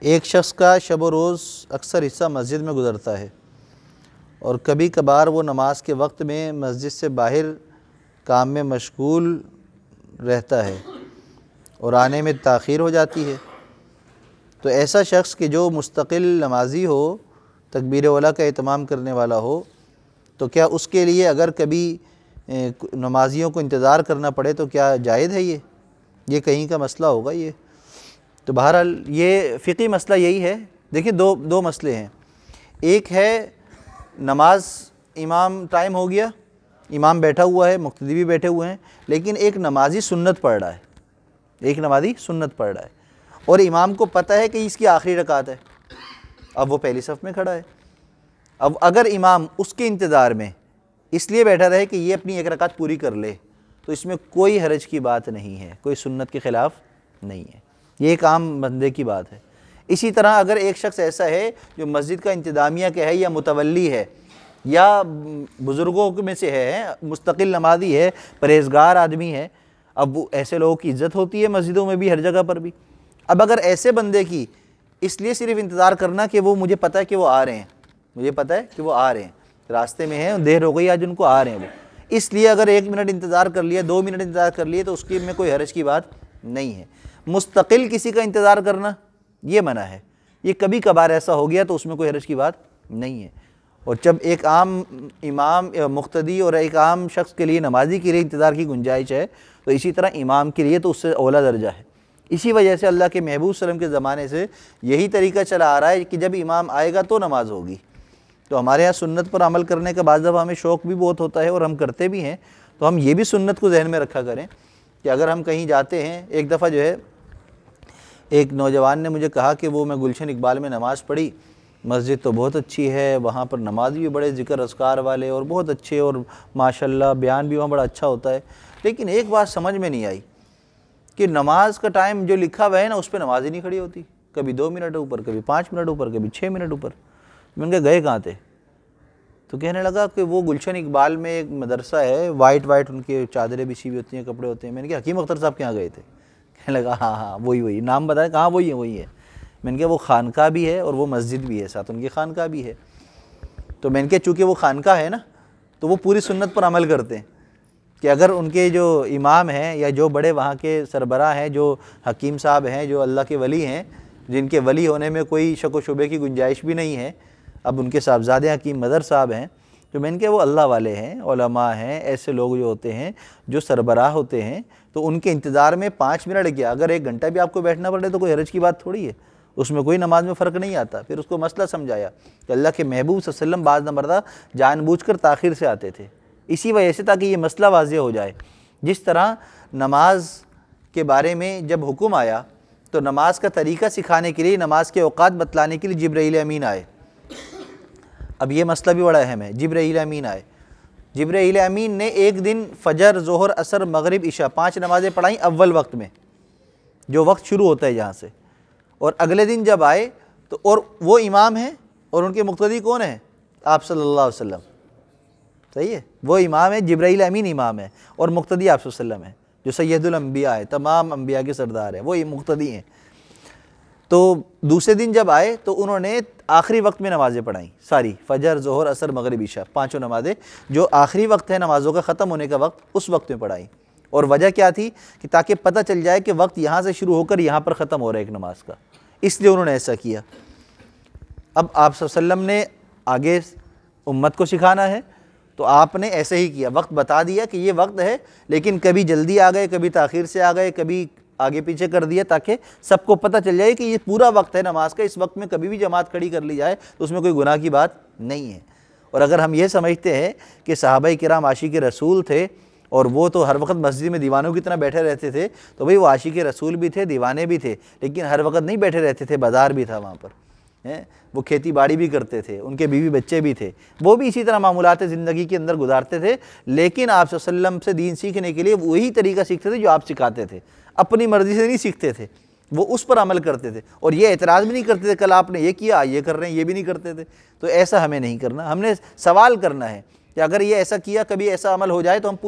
ایک شخص کا شب و روز اکثر حصہ مسجد میں گزرتا ہے اور کبھی کبھار وہ نماز کے وقت میں مسجد سے باہر کام میں مشغول رہتا ہے اور آنے میں تاخیر ہو جاتی ہے تو ایسا شخص کہ جو مستقل نمازی ہو تکبیر اولا کا اہتمام کرنے والا ہو تو کیا اس کے لیے اگر کبھی نمازیوں کو انتظار کرنا پڑے تو کیا جائد ہے یہ یہ کہیں کا مسئلہ ہوگا یہ تو بہرحال یہ فقی مسئلہ یہی ہے دیکھیں دو دو مسئلے ہیں ایک ہے نماز امام ٹائم ہو گیا امام بیٹھا ہوا ہے مقتدی بھی بیٹھے ہوئے ہیں لیکن ایک نمازی سنت پڑھ رہا ہے ایک نمازی سنت پڑھ رہا ہے اور امام کو پتہ ہے کہ اس کی آخری رکعت ہے اب وہ پہلی صف میں کھڑا ہے اب اگر امام اس کے انتظار میں اس لیے بیٹھا رہے کہ یہ اپنی ایک رکعت پوری کر لے تو اس میں کوئی حرج کی بات نہیں ہے کوئی سنت کے خلاف نہیں ہے یہ ایک عام بندے کی بات ہے اسی طرح اگر ایک شخص ایسا ہے جو مسجد کا انتظامیہ کے ہے یا متولی ہے یا بزرگوں میں سے ہے مستقل نمازی ہے پرہیزگار آدمی ہے اب وہ ایسے لوگوں کی عزت ہوتی ہے مسجدوں میں بھی ہر جگہ پر بھی اب اگر ایسے بندے کی اس لیے صرف انتظار کرنا کہ وہ مجھے پتہ ہے کہ وہ آ رہے ہیں مجھے پتہ ہے کہ وہ آ رہے ہیں راستے میں ہیں دیر ہو گئی آج ان کو آ رہے ہیں وہ اس لیے اگر ایک منٹ انتظار کر لیا دو منٹ انتظار کر لیے تو اس کی میں کوئی حرش کی بات نہیں ہے مستقل کسی کا انتظار کرنا یہ منع ہے یہ کبھی کبھار ایسا ہو گیا تو اس میں کوئی حرج کی بات نہیں ہے اور جب ایک عام امام مختدی اور ایک عام شخص کے لیے نمازی کے لیے انتظار کی گنجائش ہے تو اسی طرح امام کے لیے تو اس سے اولا درجہ ہے اسی وجہ سے اللہ کے محبوب وسلم کے زمانے سے یہی طریقہ چلا آ رہا ہے کہ جب امام آئے گا تو نماز ہوگی تو ہمارے ہاں سنت پر عمل کرنے کا بعض دفعہ ہمیں شوق بھی بہت ہوتا ہے اور ہم کرتے بھی ہیں تو ہم یہ بھی سنت کو ذہن میں رکھا کریں کہ اگر ہم کہیں جاتے ہیں ایک دفعہ جو ہے ایک نوجوان نے مجھے کہا کہ وہ میں گلشن اقبال میں نماز پڑھی مسجد تو بہت اچھی ہے وہاں پر نماز بھی بڑے ذکر اذکار والے اور بہت اچھے اور ماشاءاللہ اللہ بیان بھی وہاں بڑا اچھا ہوتا ہے لیکن ایک بات سمجھ میں نہیں آئی کہ نماز کا ٹائم جو لکھا ہوا ہے نا اس پہ نماز ہی نہیں کھڑی ہوتی کبھی دو منٹ اوپر کبھی پانچ منٹ اوپر کبھی چھ منٹ اوپر میں نے کہا گئے کہاں تھے تو کہنے لگا کہ وہ گلشن اقبال میں ایک مدرسہ ہے وائٹ وائٹ ان کے چادریں بچھی ہوئی ہوتی ہیں کپڑے ہوتے ہیں میں نے کہا حکیم اختر صاحب کہاں گئے تھے لگا ہاں ہاں وہی وہی نام بتایا کہاں وہی ہے وہی ہے میں نے کہا وہ خانقاہ بھی ہے اور وہ مسجد بھی ہے ساتھ ان کی خانقاہ بھی ہے تو میں نے کہا چونکہ وہ خانقاہ ہے نا تو وہ پوری سنت پر عمل کرتے ہیں کہ اگر ان کے جو امام ہیں یا جو بڑے وہاں کے سربراہ ہیں جو حکیم صاحب ہیں جو اللہ کے ولی ہیں جن کے ولی ہونے میں کوئی شک و شبے کی گنجائش بھی نہیں ہے اب ان کے صاحبزادے حکیم مدر صاحب ہیں جو میں نے کے وہ اللہ والے ہیں علماء ہیں ایسے لوگ جو ہوتے ہیں جو سربراہ ہوتے ہیں تو ان کے انتظار میں پانچ منٹ گیا اگر ایک گھنٹہ بھی آپ کو بیٹھنا پڑے تو کوئی حرج کی بات تھوڑی ہے اس میں کوئی نماز میں فرق نہیں آتا پھر اس کو مسئلہ سمجھایا کہ اللہ کے محبوب صلی اللہ علیہ وسلم بعض نمبردہ جان بوجھ کر تاخیر سے آتے تھے اسی وجہ سے تاکہ یہ مسئلہ واضح ہو جائے جس طرح نماز کے بارے میں جب حکم آیا تو نماز کا طریقہ سکھانے کے لیے نماز کے اوقات بتلانے کے لیے جبرائیل امین آئے اب یہ مسئلہ بھی بڑا اہم ہے جبرائیل امین آئے جبرائیل امین نے ایک دن فجر ظہر عصر مغرب عشاء پانچ نمازیں پڑھائیں اول وقت میں جو وقت شروع ہوتا ہے جہاں سے اور اگلے دن جب آئے تو اور وہ امام ہیں اور ان کے مقتدی کون ہیں آپ صلی اللہ علیہ وسلم صحیح ہے وہ امام ہے جبرائیل امین امام ہے اور مقتدی آپ صلی اللہ علیہ وسلم ہے جو سید الانبیاء ہے تمام انبیاء کے سردار ہیں وہ مقتدی ہیں تو دوسرے دن جب آئے تو انہوں نے آخری وقت میں نمازیں پڑھائیں ساری فجر ظہر اثر مغرب عشاء پانچوں نمازیں جو آخری وقت ہے نمازوں کا ختم ہونے کا وقت اس وقت میں پڑھائیں اور وجہ کیا تھی کہ تاکہ پتہ چل جائے کہ وقت یہاں سے شروع ہو کر یہاں پر ختم ہو رہا ہے ایک نماز کا اس لیے انہوں نے ایسا کیا اب آپ صلی اللہ علیہ وسلم نے آگے امت کو سکھانا ہے تو آپ نے ایسے ہی کیا وقت بتا دیا کہ یہ وقت ہے لیکن کبھی جلدی آ گئے کبھی تاخیر سے آ گئے کبھی آگے پیچھے کر دیا تاکہ سب کو پتہ چل جائے کہ یہ پورا وقت ہے نماز کا اس وقت میں کبھی بھی جماعت کھڑی کر لی جائے تو اس میں کوئی گناہ کی بات نہیں ہے اور اگر ہم یہ سمجھتے ہیں کہ صحابہ کرام عاشق رسول تھے اور وہ تو ہر وقت مسجد میں دیوانوں کی طرح بیٹھے رہتے تھے تو بھئی وہ عاشق رسول بھی تھے دیوانے بھی تھے لیکن ہر وقت نہیں بیٹھے رہتے تھے بازار بھی تھا وہاں پر وہ کھیتی باڑی بھی کرتے تھے ان کے بیوی بچے بھی تھے وہ بھی اسی طرح معمولات زندگی کے اندر گزارتے تھے لیکن آپ وسلم سے دین سیکھنے کے لیے وہی طریقہ سیکھتے تھے جو آپ سکھاتے تھے اپنی مرضی سے نہیں سیکھتے تھے وہ اس پر عمل کرتے تھے اور یہ اعتراض بھی نہیں کرتے تھے کل آپ نے یہ کیا یہ کر رہے ہیں یہ بھی نہیں کرتے تھے تو ایسا ہمیں نہیں کرنا ہم نے سوال کرنا ہے کہ اگر یہ ایسا کیا کبھی ایسا عمل ہو جائے تو ہم پوچھ